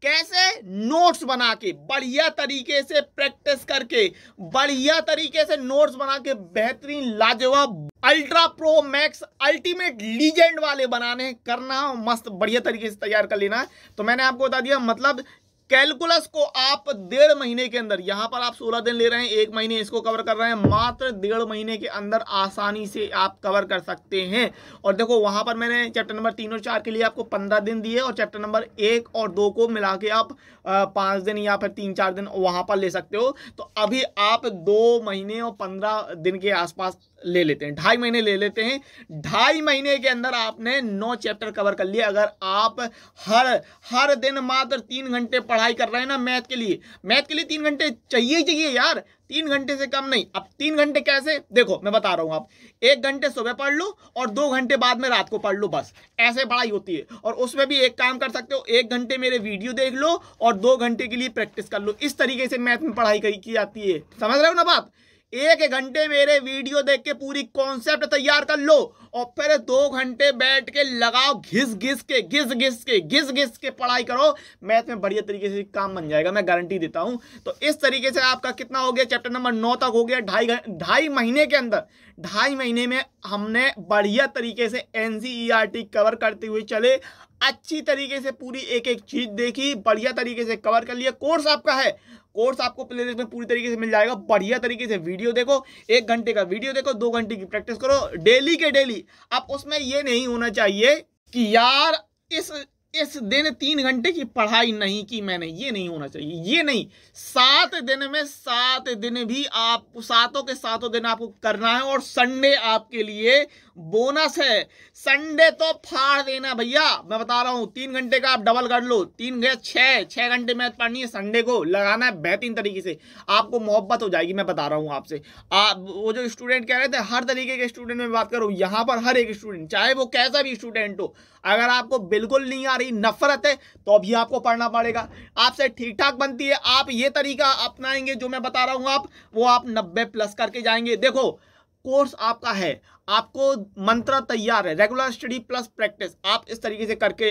कैसे नोट्स बना के बढ़िया तरीके से प्रैक्टिस करके बढ़िया तरीके से नोट्स बना के बेहतरीन लाजवाब ultra pro max ultimate legend वाले बनाने करना मस्त बढ़िया तरीके से तैयार कर लेना है तो मैंने आपको बता दिया मतलब कैलकुलस को आप डेढ़ महीने के अंदर यहां पर आप 16 दिन ले रहे हैं एक महीने इसको कवर कर रहे हैं मात्र डेढ़ महीने के अंदर आसानी से आप कवर कर सकते हैं और देखो वहां पर मैंने चैप्टर नंबर तीन और चार के लिए आपको पंद्रह दिन दिए और चैप्टर नंबर एक और दो को मिला के आप पाँच दिन या फिर तीन चार दिन वहां पर ले सकते हो तो अभी आप दो महीने और पंद्रह दिन के आसपास ले लेते हैं ढाई महीने ले लेते हैं ढाई महीने के अंदर आपने नौ चैप्टर कवर कर लिए अगर आप हर हर दिन मात्र तीन घंटे पढ़ाई कर रहे हैं ना मैथ के लिए मैथ के लिए तीन घंटे चाहिए ही चाहिए यार तीन घंटे से कम नहीं अब तीन घंटे कैसे देखो मैं बता रहा हूँ आप एक घंटे सुबह पढ़ लो और दो घंटे बाद में रात को पढ़ लो बस ऐसे पढ़ाई होती है और उसमें भी एक काम कर सकते हो एक घंटे मेरे वीडियो देख लो और दो घंटे के लिए प्रैक्टिस कर लो इस तरीके से मैथ में पढ़ाई की जाती है समझ रहे हो ना बात एक घंटे मेरे वीडियो देख के पूरी कॉन्सेप्ट तैयार कर लो और फिर दो घंटे बैठ के लगाओ घिस घिस के घिस घिस के घिस घिस के पढ़ाई करो मैथ में बढ़िया तरीके से काम बन जाएगा मैं गारंटी देता हूं तो इस तरीके से आपका कितना हो गया चैप्टर नंबर नौ तक हो गया ढाई ढाई महीने के अंदर ढाई महीने में हमने बढ़िया तरीके से एन कवर e करते हुए चले अच्छी तरीके से पूरी एक एक चीज देखी बढ़िया तरीके से कवर कर लिया कोर्स आपका है कोर्स आपको प्ले लिस्ट में पूरी तरीके से मिल जाएगा बढ़िया तरीके से वीडियो देखो एक घंटे का वीडियो देखो दो घंटे की प्रैक्टिस करो डेली के डेली अब उसमें ये नहीं होना चाहिए कि यार इस इस दिन तीन घंटे की पढ़ाई नहीं की मैंने ये नहीं होना चाहिए ये नहीं सात दिन में सात दिन भी आप सातों के सातों दिन आपको करना है और संडे आपके लिए बोनस है संडे तो फाड़ देना भैया मैं बता रहा हूँ तीन घंटे का आप डबल कर लो तीन गए छः छः घंटे मैथ पढ़नी है संडे को लगाना है बेहतरीन तरीके से आपको मोहब्बत हो जाएगी मैं बता रहा हूँ आपसे आप वो जो स्टूडेंट कह रहे थे हर तरीके के स्टूडेंट में बात करूँ यहाँ पर हर एक स्टूडेंट चाहे वो कैसा भी स्टूडेंट हो अगर आपको बिल्कुल नहीं आ रही नफरत है तो अभी आपको पढ़ना पड़ेगा आपसे ठीक ठाक बनती है आप ये तरीका अपनाएंगे जो मैं बता रहा हूँ आप वो आप नब्बे प्लस करके जाएंगे देखो कोर्स आपका है आपको मंत्र तैयार है रेगुलर स्टडी प्लस प्रैक्टिस आप इस तरीके से करके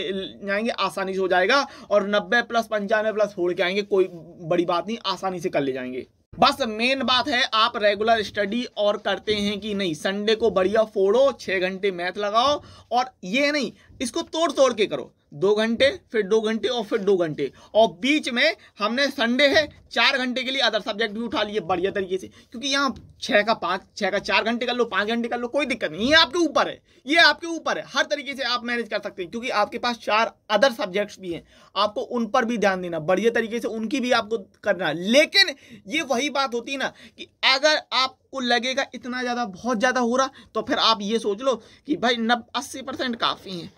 जाएंगे आसानी से हो जाएगा और नब्बे प्लस पंचानवे प्लस फोड़ के आएंगे कोई बड़ी बात नहीं आसानी से कर ले जाएंगे बस मेन बात है आप रेगुलर स्टडी और करते हैं कि नहीं संडे को बढ़िया फोड़ो छः घंटे मैथ लगाओ और ये नहीं इसको तोड़ तोड़ के करो दो घंटे फिर दो घंटे और फिर दो घंटे और बीच में हमने संडे है चार घंटे के लिए अदर सब्जेक्ट भी उठा लिए बढ़िया तरीके से क्योंकि यहाँ छः का पाँच छः का चार घंटे कर लो पाँच घंटे कर लो कोई दिक्कत नहीं ये आपके ऊपर है ये आपके ऊपर है हर तरीके से आप मैनेज कर सकते हैं क्योंकि आपके पास चार अदर सब्जेक्ट्स भी हैं आपको उन पर भी ध्यान देना बढ़िया तरीके से उनकी भी आपको करना लेकिन ये वही बात होती है ना कि अगर आप आपको लगेगा इतना ज़्यादा बहुत ज़्यादा हो रहा तो फिर आप ये सोच लो कि भाई नब अस्सी परसेंट काफ़ी है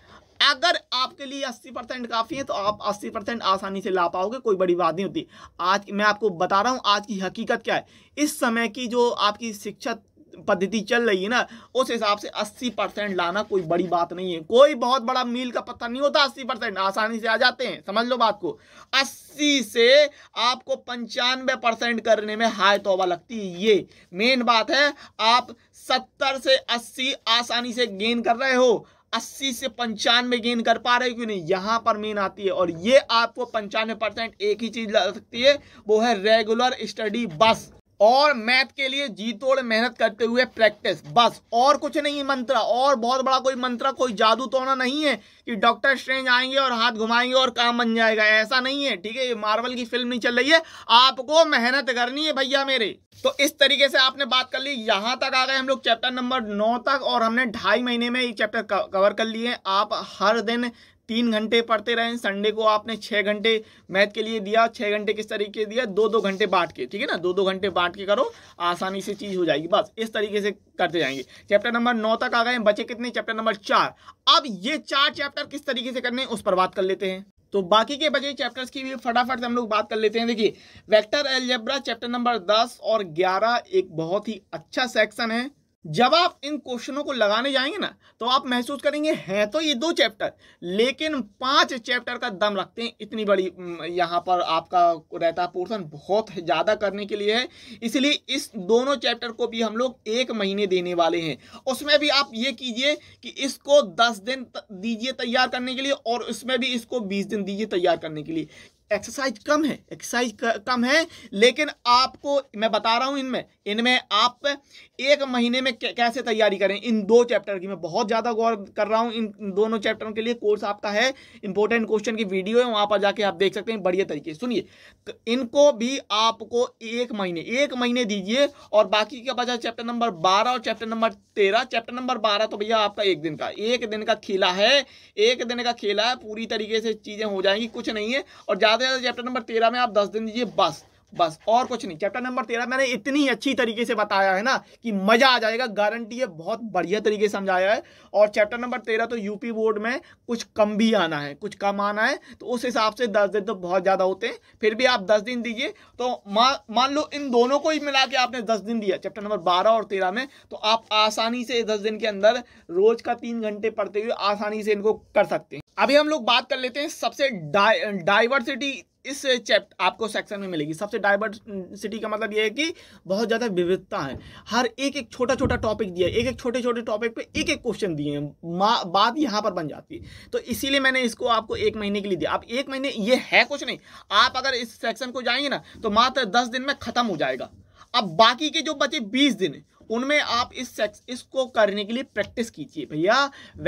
अगर आपके लिए 80 परसेंट काफ़ी है तो आप 80 परसेंट आसानी से ला पाओगे कोई बड़ी बात नहीं होती आज मैं आपको बता रहा हूँ आज की हकीकत क्या है इस समय की जो आपकी शिक्षा पद्धति चल रही है ना उस हिसाब से 80 परसेंट लाना कोई बड़ी बात नहीं है कोई बहुत बड़ा मील का पत्थर नहीं होता 80 परसेंट आसानी से आ जाते हैं समझ लो बात को 80 से आपको पंचानवे परसेंट करने में हाय तोबा लगती है ये मेन बात है आप सत्तर से अस्सी आसानी से गेन कर रहे हो अस्सी से पंचानवे गेन कर पा रहे क्यों नहीं यहाँ पर मेन आती है और ये आपको पंचानवे परसेंट एक ही चीज़ लग सकती है वो है रेगुलर स्टडी बस और मैथ के लिए जी तोड़ मेहनत करते हुए प्रैक्टिस बस और कुछ नहीं मंत्र और बहुत बड़ा कोई मंत्र कोई जादू तोड़ा नहीं है कि डॉक्टर स्ट्रेंज आएंगे और हाथ घुमाएंगे और काम बन जाएगा ऐसा नहीं है ठीक है ये मार्वल की फिल्म नहीं चल रही है आपको मेहनत करनी है भैया मेरे तो इस तरीके से आपने बात कर ली यहाँ तक आ गए हम लोग चैप्टर नंबर नौ तक और हमने ढाई महीने में ये चैप्टर कवर कर लिए आप हर दिन तीन घंटे पढ़ते रहे संडे को आपने छः घंटे मैथ के लिए दिया छः घंटे किस तरीके दिया दो दो घंटे बांट के ठीक है ना दो दो घंटे बांट के करो आसानी से चीज़ हो जाएगी बस इस तरीके से करते जाएंगे चैप्टर नंबर नौ तक आ गए बचे कितने चैप्टर नंबर चार अब ये चार चैप्टर किस तरीके से करने उस पर बात कर लेते हैं तो बाकी के बचे चैप्टर्स की भी फटाफट से हम लोग बात कर लेते हैं देखिए वेक्टर एलजेब्रा चैप्टर नंबर 10 और 11 एक बहुत ही अच्छा सेक्शन है जब आप इन क्वेश्चनों को लगाने जाएंगे ना तो आप महसूस करेंगे हैं तो ये दो चैप्टर लेकिन पांच चैप्टर का दम रखते हैं इतनी बड़ी यहाँ पर आपका रहता पोर्शन बहुत ज़्यादा करने के लिए है इसलिए इस दोनों चैप्टर को भी हम लोग एक महीने देने वाले हैं उसमें भी आप ये कीजिए कि इसको दस दिन दीजिए तैयार करने के लिए और उसमें भी इसको बीस दिन दीजिए तैयार करने के लिए एक्सरसाइज कम है एक्सरसाइज कम है लेकिन आपको मैं बता रहा हूँ इनमें इनमें आप एक महीने में कैसे तैयारी करें इन दो चैप्टर की मैं बहुत ज़्यादा गौर कर रहा हूँ इन दोनों चैप्टरों के लिए कोर्स आपका है इंपॉर्टेंट क्वेश्चन की वीडियो है वहाँ पर जाके आप देख सकते हैं बढ़िया तरीके सुनिए इनको भी आपको एक महीने एक महीने दीजिए और बाकी क्या बचा चैप्टर नंबर बारह और चैप्टर नंबर तेरह चैप्टर नंबर बारह तो भैया आपका एक दिन का एक दिन का खेला है एक दिन का खेला है पूरी तरीके से चीज़ें हो जाएंगी कुछ नहीं है और ज़्यादा बता ज्यादा चैप्टर नंबर तेरह में आप दस दिन दीजिए बस बस और कुछ नहीं चैप्टर नंबर तेरह मैंने इतनी अच्छी तरीके से बताया है ना कि मज़ा आ जाएगा गारंटी है बहुत बढ़िया तरीके से समझाया है और चैप्टर नंबर तेरह तो यूपी बोर्ड में कुछ कम भी आना है कुछ कम आना है तो उस हिसाब से दस दिन तो बहुत ज़्यादा होते हैं फिर भी आप दस दिन दीजिए तो मान लो इन दोनों को ही मिला के आपने दस दिन दिया चैप्टर नंबर बारह और तेरह में तो आप आसानी से दस दिन के अंदर रोज का तीन घंटे पढ़ते हुए आसानी से इनको कर सकते हैं अभी हम लोग बात कर लेते हैं सबसे डाइवर्सिटी इस चैप्टर आपको सेक्शन में मिलेगी सबसे डाइवर्सिटी का मतलब ये है कि बहुत ज़्यादा विविधता है हर एक एक छोटा छोटा टॉपिक दिया एक एक छोटे छोटे टॉपिक पे एक एक क्वेश्चन दिए हैं बात यहाँ पर बन जाती है तो इसीलिए मैंने इसको आपको एक महीने के लिए दिया आप एक महीने ये है कुछ नहीं आप अगर इस सेक्शन को जाएंगे ना तो मात्र दस दिन में ख़त्म हो जाएगा अब बाकी के जो बचे बीस दिन उनमें आप इस सेक्स इसको करने के लिए प्रैक्टिस कीजिए भैया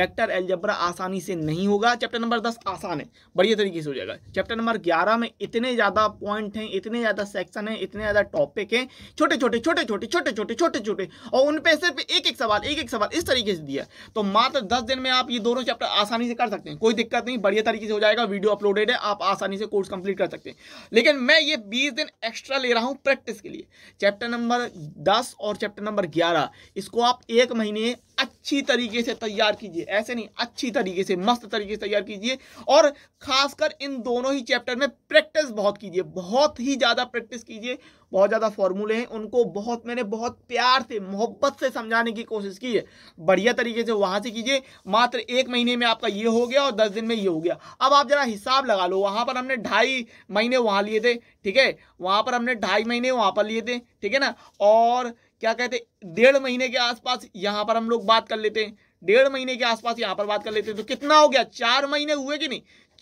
वेक्टर एल्जब्रा आसानी से नहीं होगा चैप्टर नंबर दस आसान है बढ़िया तरीके से हो जाएगा चैप्टर नंबर ग्यारह में इतने ज़्यादा पॉइंट हैं इतने ज़्यादा सेक्शन हैं इतने ज़्यादा टॉपिक हैं छोटे छोटे छोटे छोटे छोटे छोटे छोटे छोटे और उन पर सिर्फ एक एक सवाल एक एक सवाल इस तरीके से दिया तो मात्र दस दिन में आप ये दोनों चैप्टर आसानी से कर सकते हैं कोई दिक्कत नहीं बढ़िया तरीके से हो जाएगा वीडियो अपलोडेड है आप आसानी से कोर्स कंप्लीट कर सकते हैं लेकिन मैं ये बीस दिन एक्स्ट्रा ले रहा हूँ प्रैक्टिस के लिए चैप्टर नंबर दस और चैप्टर नंबर ग्यारह इसको आप एक महीने अच्छी तरीके से तैयार कीजिए ऐसे नहीं अच्छी तरीके से मस्त तरीके से तैयार कीजिए और खासकर इन दोनों ही चैप्टर में प्रैक्टिस बहुत कीजिए बहुत ही ज़्यादा प्रैक्टिस कीजिए बहुत ज़्यादा फॉर्मूले हैं उनको बहुत मैंने बहुत प्यार से मोहब्बत से समझाने की कोशिश की है बढ़िया तरीके से वहाँ से कीजिए मात्र एक महीने में आपका ये हो गया और दस दिन में ये हो गया अब आप ज़रा हिसाब लगा लो वहाँ पर हमने ढाई महीने वहाँ लिए थे ठीक है वहाँ पर हमने ढाई महीने वहाँ पर लिए थे ठीक है ना और क्या कहते हैं डेढ़ महीने के आसपास यहां पर हम लोग बात कर लेते हैं डेढ़ महीने के आसपास यहां पर बात कर लेते हैं तो कितना हो गया चार महीने हुए कि नहीं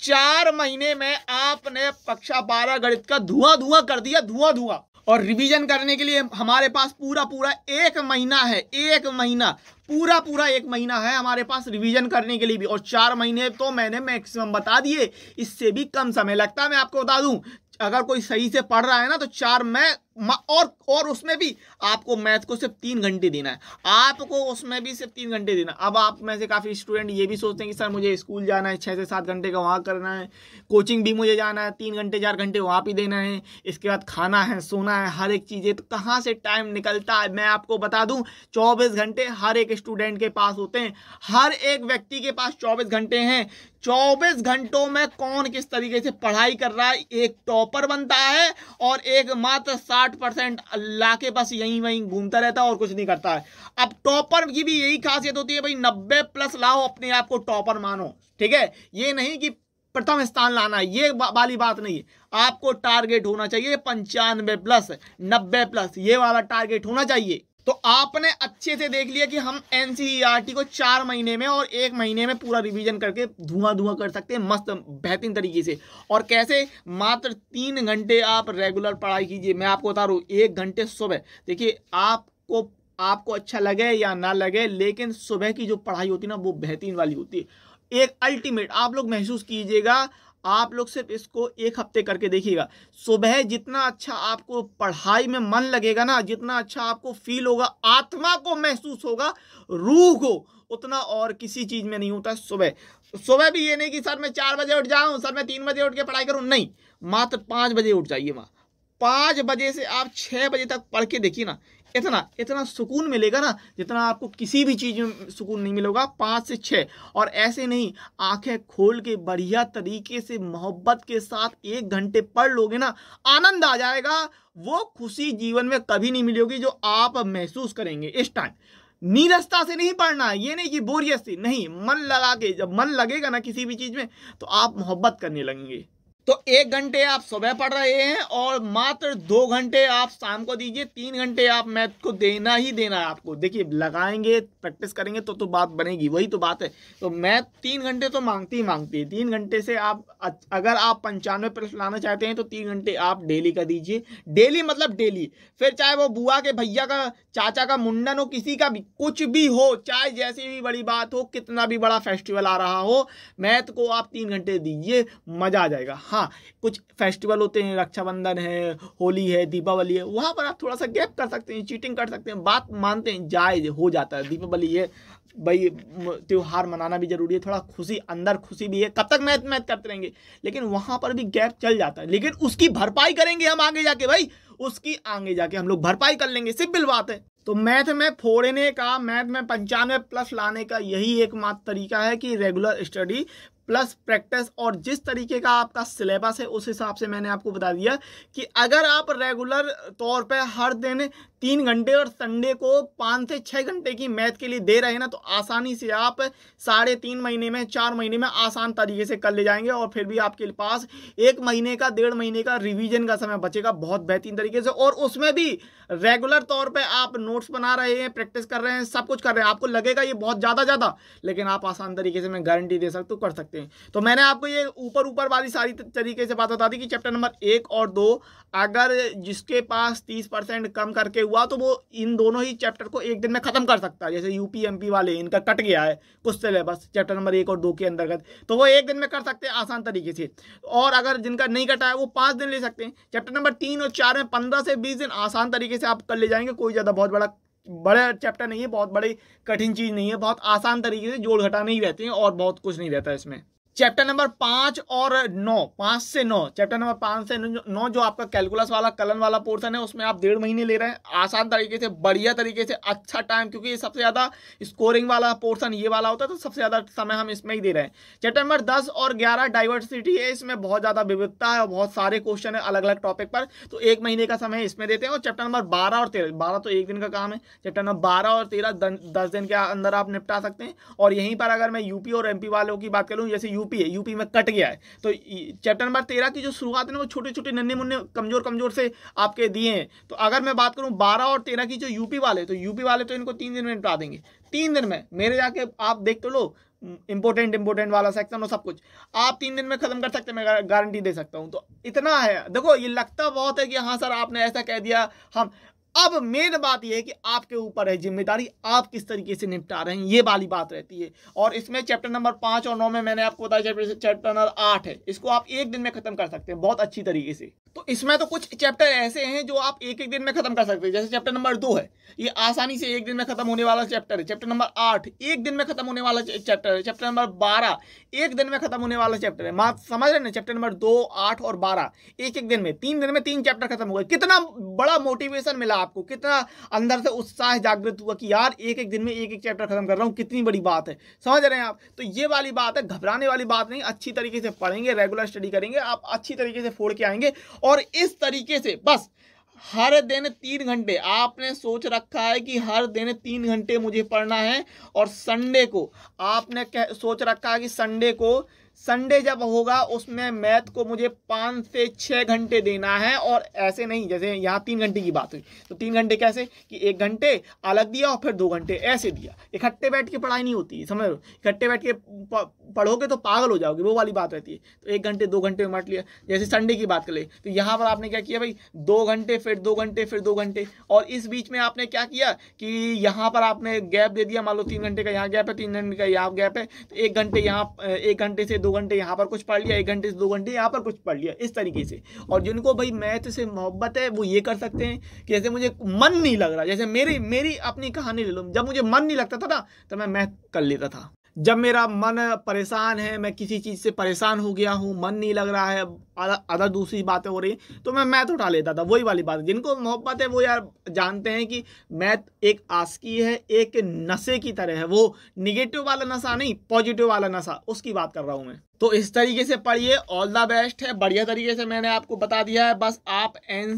चार महीने में आपने पक्षा बारह गणित का धुआं धुआं कर दिया धुआं धुआं और रिवीजन करने के लिए हमारे पास पूरा पूरा एक महीना है एक महीना पूरा पूरा एक महीना है हमारे पास रिवीजन करने के लिए भी और चार महीने तो मैंने मैक्सिमम बता दिए इससे भी कम समय लगता है मैं आपको बता दूं अगर कोई सही से पढ़ रहा है ना तो चार मैं और और उसमें भी आपको मैथ को सिर्फ तीन घंटे देना है आपको उसमें भी सिर्फ तीन घंटे देना अब आप में से काफ़ी स्टूडेंट ये भी सोचते हैं कि सर मुझे स्कूल जाना है छः से सात घंटे का वहाँ करना है कोचिंग भी मुझे जाना है तीन घंटे चार घंटे वहाँ भी देना है इसके बाद खाना है सोना है हर एक चीज़ें तो कहाँ से टाइम निकलता है मैं आपको बता दूँ चौबीस घंटे हर एक स्टूडेंट के पास होते हैं हर एक व्यक्ति के पास चौबीस घंटे हैं चौबीस घंटों में कौन किस तरीके से पढ़ाई कर रहा है एक टॉपर बनता है और एक मात्र साठ साठ परसेंट अल्लाह के पास यहीं वहीं घूमता रहता है और कुछ नहीं करता है अब टॉपर की भी यही खासियत होती है भाई नब्बे प्लस लाओ अपने आप को टॉपर मानो ठीक है ये नहीं कि प्रथम स्थान लाना है ये वाली बात नहीं है आपको टारगेट होना चाहिए पंचानवे प्लस नब्बे प्लस ये वाला टारगेट होना चाहिए तो आपने अच्छे से देख लिया कि हम एन e e को चार महीने में और एक महीने में पूरा रिवीजन करके धुआं धुआं कर सकते हैं मस्त बेहतरीन तरीके से और कैसे मात्र तीन घंटे आप रेगुलर पढ़ाई कीजिए मैं आपको बता रहा हूँ एक घंटे सुबह देखिए आपको आपको अच्छा लगे या ना लगे लेकिन सुबह की जो पढ़ाई होती है ना वो बेहतरीन वाली होती है एक अल्टीमेट आप लोग महसूस कीजिएगा आप लोग सिर्फ इसको एक हफ्ते करके देखिएगा सुबह जितना अच्छा आपको पढ़ाई में मन लगेगा ना जितना अच्छा आपको फील होगा आत्मा को महसूस होगा रूह को उतना और किसी चीज़ में नहीं होता सुबह सुबह भी ये नहीं कि सर मैं चार बजे उठ जाऊं सर मैं तीन बजे उठ के पढ़ाई करूं नहीं मात्र पांच बजे उठ जाइए माँ पांच बजे से आप छह बजे तक पढ़ के देखिए ना इतना इतना सुकून मिलेगा ना जितना आपको किसी भी चीज़ में सुकून नहीं मिलेगा पाँच से छः और ऐसे नहीं आंखें खोल के बढ़िया तरीके से मोहब्बत के साथ एक घंटे पढ़ लोगे ना आनंद आ जाएगा वो खुशी जीवन में कभी नहीं मिलेगी जो आप महसूस करेंगे इस टाइम नीरसता से नहीं पढ़ना ये नहीं कि बोरियस से नहीं मन लगा के जब मन लगेगा ना किसी भी चीज़ में तो आप मोहब्बत करने लगेंगे तो एक घंटे आप सुबह पढ़ रहे हैं और मात्र दो घंटे आप शाम को दीजिए तीन घंटे आप मैथ को देना ही देना है आपको देखिए लगाएंगे प्रैक्टिस करेंगे तो तो बात बनेगी वही तो बात है तो मैथ तीन घंटे तो मांगती ही मांगती है तीन घंटे से आप अगर आप पंचानवे प्रश्न लाना चाहते हैं तो तीन घंटे आप डेली का दीजिए डेली मतलब डेली फिर चाहे वो बुआ के भैया का चाचा का मुंडन हो किसी का भी कुछ भी हो चाहे जैसी भी बड़ी बात हो कितना भी बड़ा फेस्टिवल आ रहा हो मैथ को आप तीन घंटे दीजिए मज़ा आ जाएगा हाँ हाँ कुछ फेस्टिवल होते हैं रक्षाबंधन है होली है दीपावली है वहाँ पर आप थोड़ा सा गैप कर सकते हैं चीटिंग कर सकते हैं बात मानते हैं जायज हो जाता है दीपावली है भाई त्यौहार मनाना भी जरूरी है थोड़ा खुशी अंदर खुशी भी है कब तक मैथ मैथ करते रहेंगे लेकिन वहाँ पर भी गैप चल जाता है लेकिन उसकी भरपाई करेंगे हम आगे जाके भाई उसकी आगे जाके हम लोग भरपाई कर लेंगे सिंपल बात है तो मैथ में फोड़ने का मैथ में पंचानवे प्लस लाने का यही एकमात्र तरीका है कि रेगुलर स्टडी प्लस प्रैक्टिस और जिस तरीके का आपका सिलेबस है उस हिसाब से मैंने आपको बता दिया कि अगर आप रेगुलर तौर पे हर दिन तीन घंटे और संडे को पाँच से छः घंटे की मैथ के लिए दे रहे हैं ना तो आसानी से आप साढ़े तीन महीने में चार महीने में आसान तरीके से कर ले जाएंगे और फिर भी आपके पास एक महीने का डेढ़ महीने का रिवीजन का समय बचेगा बहुत बेहतरीन तरीके से और उसमें भी रेगुलर तौर पे आप नोट्स बना रहे हैं प्रैक्टिस कर रहे हैं सब कुछ कर रहे हैं आपको लगेगा ये बहुत ज़्यादा ज़्यादा लेकिन आप आसान तरीके से मैं गारंटी दे सकता हूँ कर सकते सकते हैं तो मैंने आपको ये ऊपर ऊपर वाली सारी तरीके से बात बता दी कि चैप्टर नंबर एक और दो अगर जिसके पास तीस परसेंट कम करके हुआ तो वो इन दोनों ही चैप्टर को एक दिन में ख़त्म कर सकता है जैसे यू एमपी वाले इनका कट गया है कुछ सिलेबस चैप्टर नंबर एक और दो के अंतर्गत तो वो एक दिन में कर सकते हैं आसान तरीके से और अगर जिनका नहीं कटा है वो पाँच दिन ले सकते हैं चैप्टर नंबर तीन और चार में पंद्रह से बीस दिन आसान तरीके से आप कर ले जाएंगे कोई ज़्यादा बहुत बड़ा बड़ा चैप्टर नहीं है बहुत बड़ी कठिन चीज़ नहीं है बहुत आसान तरीके से जोड़ घटाने ही रहते हैं और बहुत कुछ नहीं रहता इसमें चैप्टर नंबर पांच और नौ पांच से नौ चैप्टर नंबर पांच से नौ जो आपका कैलकुलस वाला कलन वाला पोर्सन है उसमें आप डेढ़ महीने ले रहे हैं आसान तरीके से बढ़िया तरीके से अच्छा टाइम क्योंकि ये सबसे ज़्यादा स्कोरिंग वाला पोर्सन ये वाला होता है तो सबसे ज़्यादा समय हम इसमें ही दे रहे हैं चैप्टर नंबर दस और ग्यारह डाइवर्सिटी है इसमें बहुत ज़्यादा विविधता है और बहुत सारे क्वेश्चन है अलग अलग टॉपिक पर तो एक महीने का समय इसमें देते हैं और चैप्टर नंबर बारह और तेरह बारह तो एक दिन का काम है चैप्टर नंबर बारह और तेरह दस दिन के अंदर आप निपटा सकते हैं और यहीं पर अगर मैं यूपी और एमपी वालों की बात करूँ जैसे यूपी यूपी है यूपी में कट गया है तो चैप्टर नंबर तेरह की जो शुरुआत है ना वो छोटे छोटे नन्हे मुन्ने कमजोर कमजोर से आपके दिए हैं तो अगर मैं बात करूँ बारह और तेरह की जो यूपी वाले तो यूपी वाले तो इनको तीन दिन में निपटा देंगे तीन दिन में मेरे जाके आप देख तो लो इंपोर्टेंट इंपोर्टेंट वाला सेक्शन और सब कुछ आप तीन दिन में खत्म कर सकते हैं मैं गारंटी दे सकता हूं तो इतना है देखो ये लगता बहुत है कि हाँ सर आपने ऐसा कह दिया हम अब मेन बात यह है कि आपके ऊपर है जिम्मेदारी आप किस तरीके से निपटा रहे हैं ये वाली बात रहती है और इसमें चैप्टर नंबर पांच और नौ में मैंने आपको बताया चैप्टर नंबर आठ है इसको आप एक दिन में खत्म कर सकते हैं बहुत अच्छी तरीके से तो इसमें तो कुछ चैप्टर ऐसे हैं जो आप एक एक दिन में खत्म कर सकते हैं जैसे चैप्टर नंबर दो है ये आसानी से एक दिन में खत्म होने वाला चैप्टर है चैप्टर नंबर आठ एक दिन में खत्म होने वाला चैप्टर है चैप्टर नंबर बारह एक दिन में खत्म होने वाला चैप्टर है माँ समझ रहे ना चैप्टर नंबर दो आठ और बारह एक एक दिन में तीन दिन में तीन चैप्टर खत्म हो गए कितना बड़ा मोटिवेशन मिला आपको कितना अंदर से उत्साह जागृत हुआ कि यार एक एक दिन में एक एक चैप्टर खत्म कर रहा हूँ कितनी बड़ी बात है समझ रहे हैं आप तो ये वाली बात है घबराने वाली बात नहीं अच्छी तरीके से पढ़ेंगे रेगुलर स्टडी करेंगे आप अच्छी तरीके से फोड़ के आएंगे और इस तरीके से बस हर दिन तीन घंटे आपने सोच रखा है कि हर दिन तीन घंटे मुझे पढ़ना है और संडे को आपने सोच रखा है कि संडे को संडे जब होगा उसमें मैथ को मुझे पाँच से छः घंटे देना है और ऐसे नहीं जैसे यहाँ तीन घंटे की बात हुई तो तीन घंटे कैसे कि एक घंटे अलग दिया और फिर दो घंटे ऐसे दिया इकट्ठे बैठ के पढ़ाई नहीं होती समझ लो इकट्ठे बैठ के पढ़ोगे तो पागल हो जाओगे वो वाली बात रहती है तो एक घंटे दो घंटे में बांट लिया जैसे संडे की बात कर ले तो यहाँ पर आपने क्या किया भाई दो घंटे फिर दो घंटे फिर दो घंटे और इस बीच में आपने क्या किया कि यहाँ पर आपने गैप दे दिया मान लो तीन घंटे का यहाँ गैप है तीन घंटे का यहाँ गैप है तो एक घंटे यहाँ एक घंटे से दो दो घंटे यहाँ पर कुछ पढ़ लिया एक घंटे से दो घंटे यहाँ पर कुछ पढ़ लिया इस तरीके से और जिनको भाई मैथ से मोहब्बत है वो ये कर सकते हैं कि जैसे मुझे मन नहीं लग रहा जैसे मेरी मेरी अपनी कहानी ले लो जब मुझे मन नहीं लगता था ना तो मैं मैथ कर लेता था जब मेरा मन परेशान है मैं किसी चीज़ से परेशान हो गया हूँ मन नहीं लग रहा है अदर दूसरी बातें हो रही तो मैं मैथ उठा लेता था वही वाली बात जिनको मोहब्बत है वो यार जानते हैं कि मैथ एक आसकी है एक नशे की तरह है वो निगेटिव वाला नशा नहीं पॉजिटिव वाला नशा उसकी बात कर रहा हूँ मैं तो इस तरीके से पढ़िए ऑल द बेस्ट है बढ़िया तरीके से मैंने आपको बता दिया है बस आप एन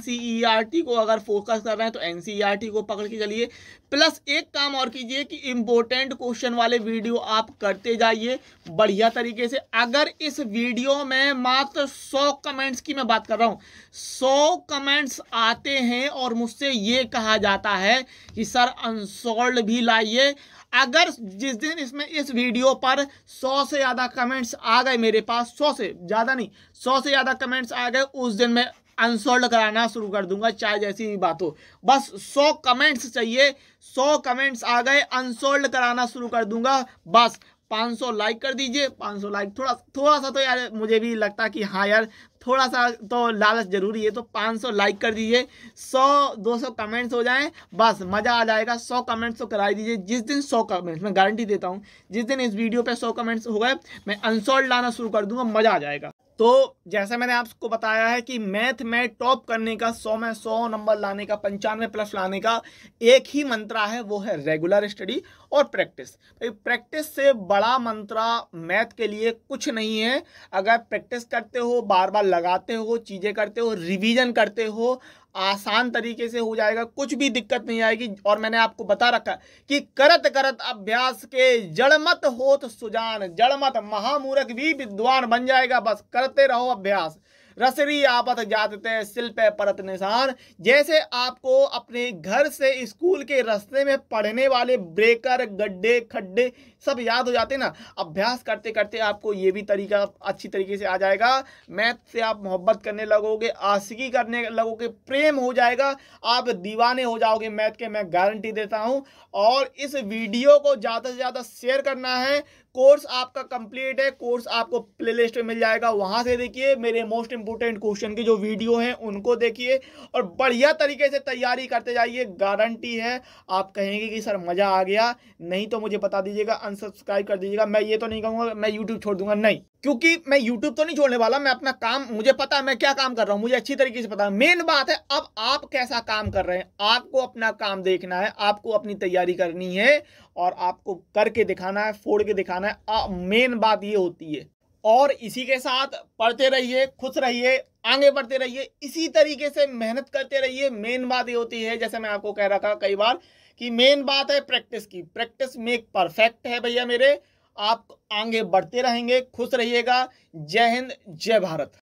e को अगर फोकस कर रहे हैं तो एन e को पकड़ के चलिए प्लस एक काम और कीजिए कि इम्पोर्टेंट क्वेश्चन वाले वीडियो आप करते जाइए बढ़िया तरीके से अगर इस वीडियो में मात्र सौ कमेंट्स की मैं बात कर रहा हूँ सौ कमेंट्स आते हैं और मुझसे ये कहा जाता है कि सर अनसोल्व भी लाइए अगर जिस दिन इसमें इस वीडियो पर सौ से ज़्यादा कमेंट्स आ गए मेरे पास सौ से ज़्यादा नहीं सौ से ज़्यादा कमेंट्स आ गए उस दिन मैं अनसोल्ड कराना शुरू कर दूंगा चाहे जैसी भी बात हो बस सौ कमेंट्स चाहिए सौ कमेंट्स आ गए अनसोल्ड कराना शुरू कर दूंगा बस 500 लाइक कर दीजिए 500 लाइक थोड़ा थोड़ा सा तो यार मुझे भी लगता कि हाँ यार थोड़ा सा तो लालच जरूरी है तो 500 लाइक कर दीजिए 100 200 कमेंट्स हो जाएं बस मज़ा आ जाएगा 100 कमेंट्स तो करा दीजिए जिस दिन 100 कमेंट्स मैं गारंटी देता हूँ जिस दिन इस वीडियो पे 100 कमेंट्स हो गए मैं अनसोल्ड लाना शुरू कर दूंगा मज़ा आ जाएगा तो जैसे मैंने आपको बताया है कि मैथ में टॉप करने का सौ में सौ नंबर लाने का पंचानवे प्लस लाने का एक ही मंत्रा है वो है रेगुलर स्टडी और प्रैक्टिस भाई प्रैक्टिस से बड़ा मंत्रा मैथ के लिए कुछ नहीं है अगर प्रैक्टिस करते हो बार बार लगाते हो चीज़ें करते हो रिवीजन करते हो आसान तरीके से हो जाएगा कुछ भी दिक्कत नहीं आएगी और मैंने आपको बता रखा कि करत करत अभ्यास के जड़मत होत सुजान जड़मत महामूरख भी विद्वान बन जाएगा बस करते रहो अभ्यास रसरी आपत जाते शिल्प परत निशान जैसे आपको अपने घर से स्कूल के रास्ते में पढ़ने वाले ब्रेकर गड्ढे खड्डे सब याद हो जाते ना अभ्यास करते करते आपको ये भी तरीका अच्छी तरीके से आ जाएगा मैथ से आप मोहब्बत करने लगोगे आशिकी करने लगोगे प्रेम हो जाएगा आप दीवाने हो जाओगे मैथ के मैं गारंटी देता हूँ और इस वीडियो को ज़्यादा से ज़्यादा शेयर करना है कोर्स आपका कंप्लीट है कोर्स आपको प्लेलिस्ट में मिल जाएगा वहां से देखिए मेरे मोस्ट इंपोर्टेंट क्वेश्चन के जो वीडियो हैं उनको देखिए और बढ़िया तरीके से तैयारी करते जाइए गारंटी है आप कहेंगे कि सर मज़ा आ गया नहीं तो मुझे बता दीजिएगा अनसब्सक्राइब कर दीजिएगा मैं ये तो नहीं कहूँगा मैं यूट्यूब छोड़ दूंगा नहीं क्योंकि मैं यूट्यूब तो नहीं छोड़ने वाला मैं अपना काम मुझे पता है मैं क्या काम कर रहा हूं मुझे अच्छी तरीके से पता है मेन बात है अब आप कैसा काम कर रहे हैं आपको अपना काम देखना है आपको अपनी तैयारी करनी है और आपको करके दिखाना है फोड़ के दिखाना है मेन बात ये होती है और इसी के साथ पढ़ते रहिए खुश रहिए आगे बढ़ते रहिए इसी तरीके से मेहनत करते रहिए मेन बात ये होती है जैसे मैं आपको कह रहा था कई बार कि मेन बात है प्रैक्टिस की प्रैक्टिस मेक परफेक्ट है भैया मेरे आप आगे बढ़ते रहेंगे खुश रहिएगा जय हिंद जय भारत